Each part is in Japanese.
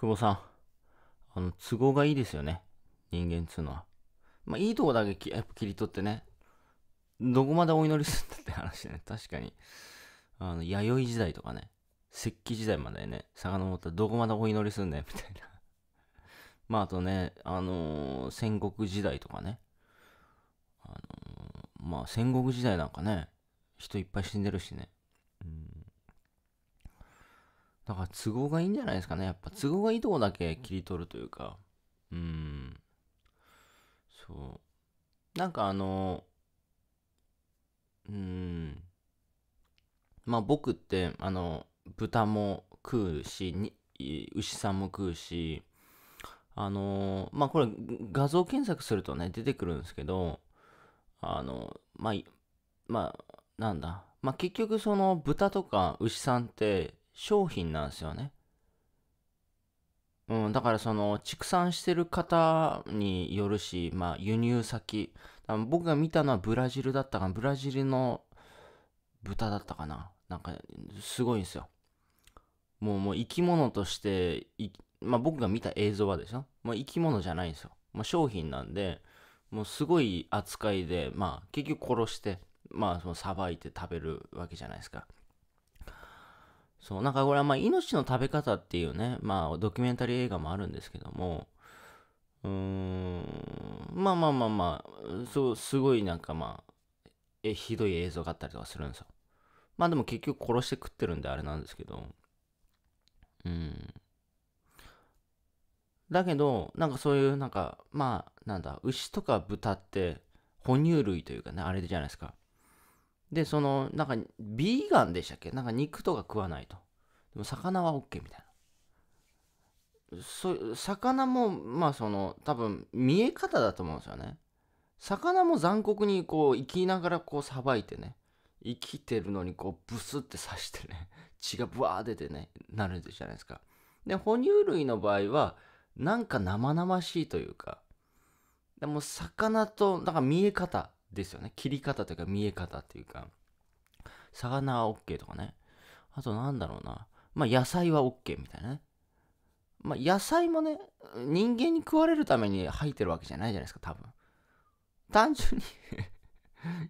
久保さん、あの、都合がいいですよね。人間っつうのは。まあ、いいとこだけきやっぱ切り取ってね、どこまでお祈りするんだって話ね。確かに。あの、弥生時代とかね、石器時代までね、遡ったらどこまでお祈りすんだよ、みたいな。まあ、あとね、あのー、戦国時代とかね。あのー、まあ、戦国時代なんかね、人いっぱい死んでるしね。だから都合がいいんじゃないですかね。やっぱ都合がいいとこだけ切り取るというか。うん。そう。なんかあの、うん。まあ僕って、あの、豚も食うし、牛さんも食うし、あのまあこれ画像検索するとね、出てくるんですけど、あのまあ、まあ、なんだ。まあ結局その豚とか牛さんって商品なんですよね。うん、だからその畜産してる方によるし、まあ、輸入先僕が見たのはブラジルだったかなブラジルの豚だったかななんかすごいんですよもうもう生き物としてまあ、僕が見た映像はですよもう生き物じゃないんですよもう商品なんでもうすごい扱いでまあ結局殺してまあそのさばいて食べるわけじゃないですかそう、なんかこれはまあ命の食べ方っていうね、まあドキュメンタリー映画もあるんですけども、うーん、まあまあまあまあ、そう、すごいなんかまあ、え、ひどい映像があったりとかするんですよ。まあでも結局殺して食ってるんであれなんですけど、うん。だけど、なんかそういう、なんか、まあ、なんだ、牛とか豚って、哺乳類というかね、あれじゃないですか。で、その、なんか、ビーガンでしたっけなんか肉とか食わないと。でも魚は OK みたいな。そ魚も、まあその、多分、見え方だと思うんですよね。魚も残酷にこう、生きながらこう、さばいてね。生きてるのにこう、ブスって刺してね。血がブワー出てね、なるじゃないですか。で、哺乳類の場合は、なんか生々しいというか、でも魚と、だから見え方ですよね。切り方というか見え方っていうか、魚は OK とかね。あとなんだろうな。まあ野菜は OK みたいなね。まあ野菜もね、人間に食われるために生えてるわけじゃないじゃないですか、多分。単純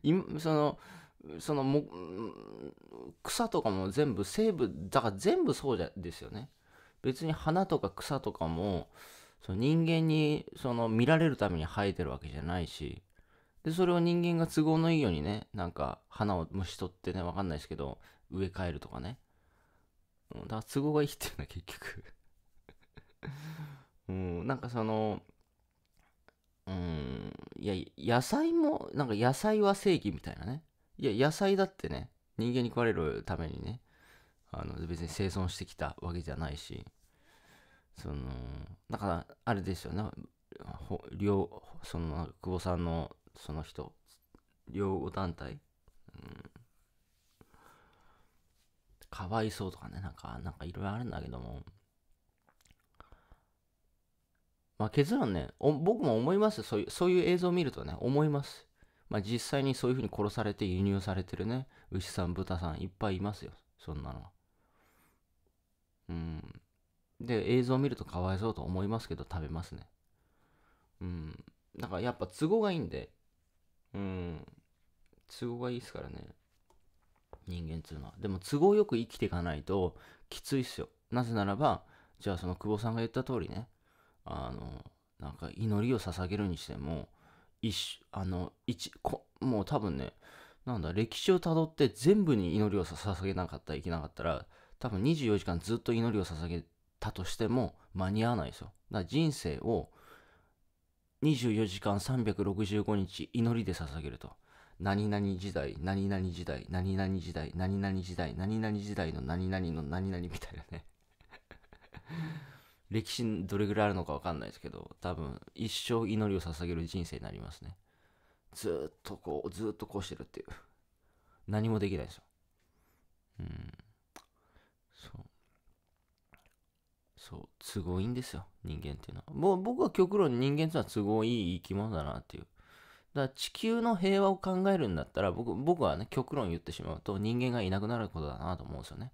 に その、そのも、草とかも全部生物、だから全部そうじゃですよね。別に花とか草とかも、その人間にその見られるために生えてるわけじゃないし、で、それを人間が都合のいいようにね、なんか、花を虫取ってね、わかんないですけど、植え替えるとかね。うん、だから都合がいいっていうのは 結局うん、なんかその、うん、いや、野菜も、なんか野菜は正義みたいなね。いや、野菜だってね、人間に食われるためにね、あの、別に生存してきたわけじゃないし、その、だから、あれですよね、両、その、久保さんのその人養護団体、うん、かわいそうとかねなんかなんかいろいろあるんだけどもまあ結論ね僕も思いますそういうそういう映像を見るとね思いますまあ実際にそういうふうに殺されて輸入されてるね牛さん豚さんいっぱいいますよそんなのはうんで映像を見るとかわいそうと思いますけど食べますねうんだからやっぱ都合がいいんでうん、都合がいいですからね。人間っつうのは。でも都合よく生きていかないときついっすよ。なぜならば、じゃあその久保さんが言った通りね、あの、なんか祈りを捧げるにしても、一あの、一、こもう多分ね、なんだ、歴史をたどって全部に祈りを捧げなかったらいけなかったら、多分24時間ずっと祈りを捧げたとしても間に合わないですよ。だから人生を24時間365日祈りで捧げると。何々時代、何々時代、何々時代、何々時代、何々時代の何々の何々みたいなね 歴史どれぐらいあるのかわかんないですけど、多分一生祈りを捧げる人生になりますね。ずっとこう、ずっとこうしてるっていう。何もできないですよ。都合いいんですよ、人間っていうのは。もう僕は極論人間っていうのは都合いい生き物だなっていう。だから地球の平和を考えるんだったら僕、僕はね、極論言ってしまうと人間がいなくなることだなと思うんですよね。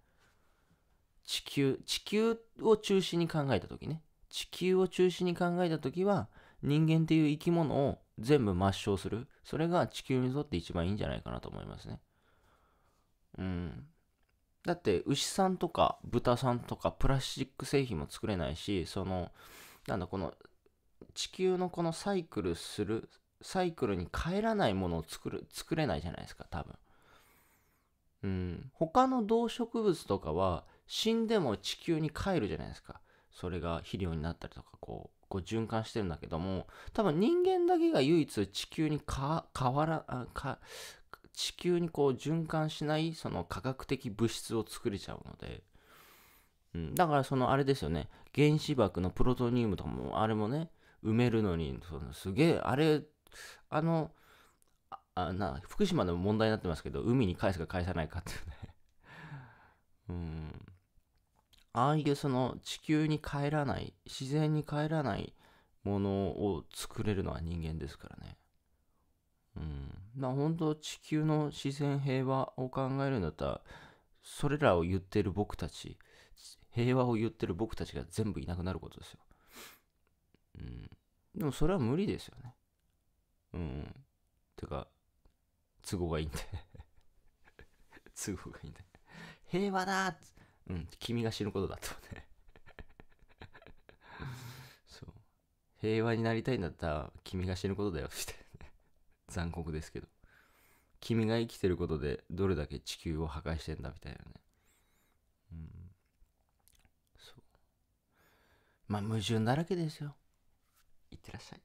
地球、地球を中心に考えた時ね。地球を中心に考えた時は人間っていう生き物を全部抹消する。それが地球にとって一番いいんじゃないかなと思いますね。うん。だって牛さんとか豚さんとかプラスチック製品も作れないしそのなんだこの地球のこのサイクルするサイクルに帰らないものを作る作れないじゃないですか多分うん他の動植物とかは死んでも地球に帰るじゃないですかそれが肥料になったりとかこうこう循環してるんだけども多分人間だけが唯一地球にか変わらか地球にこう循環しないその科学的物質を作れちゃうので、うん、だからそのあれですよね原子爆のプロトニウムとかもあれもね埋めるのにそのすげえあれあのあな福島でも問題になってますけど海に返すか返さないかっていうね うんああいうその地球に帰らない自然に帰らないものを作れるのは人間ですからねうんな本当地球の自然平和を考えるんだったらそれらを言ってる僕たち平和を言ってる僕たちが全部いなくなることですよ、うん、でもそれは無理ですよねうんてか都合がいいんで 都合がいいんで平和だうん君が死ぬことだっそね平和になりたいんだったら君が死ぬことだよって残酷ですけど君が生きてることでどれだけ地球を破壊してんだみたいなねうんそうまあ矛盾だらけですよいってらっしゃい